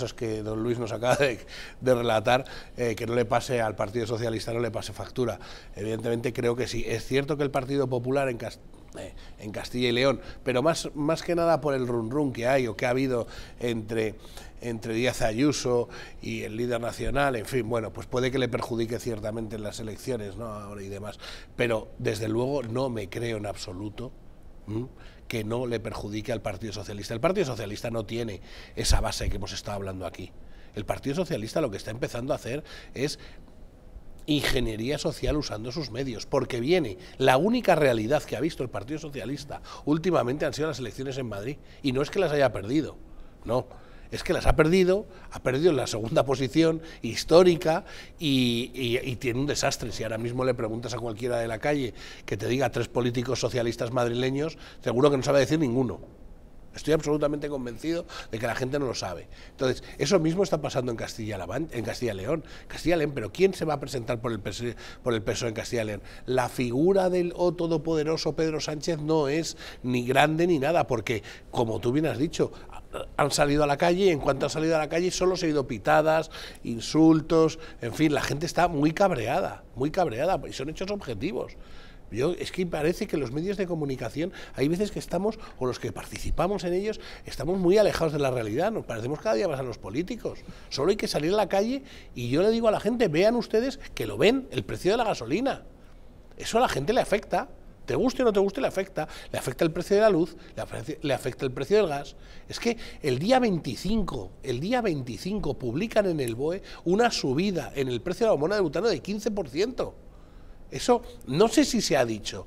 cosas que don Luis nos acaba de, relatar, eh, que no le pase al Partido Socialista, no le pase factura. Evidentemente creo que sí. Es cierto que el Partido Popular eh, en, Castilla y León, pero más, más que nada por el run-run que hay o que ha habido entre, entre Díaz Ayuso y el líder nacional, en fin, bueno, pues puede que le perjudique ciertamente en las elecciones ¿no? Ahora y demás, pero desde luego no me creo en absoluto que no le perjudique al Partido Socialista. El Partido Socialista no tiene esa base que hemos estado hablando aquí. El Partido Socialista lo que está empezando a hacer es ingeniería social usando sus medios, porque viene la única realidad que ha visto el Partido Socialista últimamente han sido las elecciones en Madrid, y no es que las haya perdido, no, es que las ha perdido, ha perdido la segunda posición histórica y, tiene un desastre. Si ahora mismo le preguntas a cualquiera de la calle que te diga tres políticos socialistas madrileños, seguro que no sabe decir ninguno. Estoy absolutamente convencido de que la gente no lo sabe. Entonces, eso mismo está pasando en Castilla-La en Castilla León. Castilla León, pero ¿quién se va a presentar por el, por el PSOE en Castilla León? La figura del oh, todopoderoso Pedro Sánchez no es ni grande ni nada, porque, como tú bien has dicho, han salido a la calle y en cuanto han salido a la calle solo se han ido pitadas, insultos, en fin, la gente está muy cabreada, muy cabreada, y son hechos objetivos. Yo, es que parece que los medios de comunicación, hay veces que estamos, o los que participamos en ellos, estamos muy alejados de la realidad, nos parecemos cada día más a los políticos. Solo hay que salir a la calle y yo le digo a la gente, vean ustedes que lo ven, el precio de la gasolina. Eso a la gente le afecta. Te guste o no te guste, le afecta. Le afecta el precio de la luz, le afecta el precio del gas. Es que el día 25, el día 25 publican en el BOE una subida en el precio de la hormona de butano de 15%. Eso no sé si se ha dicho,